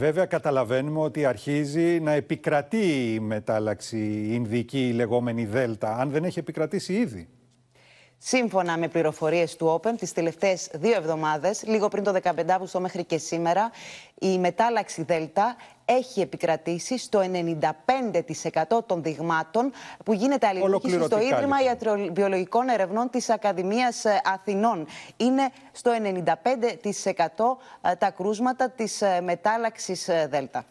Βέβαια καταλαβαίνουμε ότι αρχίζει να επικρατεί η μετάλλαξη η Ινδική, η λεγόμενη Δέλτα, αν δεν έχει επικρατήσει ήδη. Σύμφωνα με πληροφορίες του Όπεν τις τελευταίες δύο εβδομάδες, λίγο πριν το 15 Αύγουστο μέχρι και σήμερα, η μετάλλαξη Δέλτα έχει επικρατήσει στο 95% των δειγμάτων που γίνεται αλληλεγγύη στο Ίδρυμα λοιπόν. Ιατροβιολογικών Ερευνών της Ακαδημίας ε, Αθηνών. Είναι στο 95% ε, τα κρούσματα της ε, μετάλλαξης ΔΕΛΤΑ.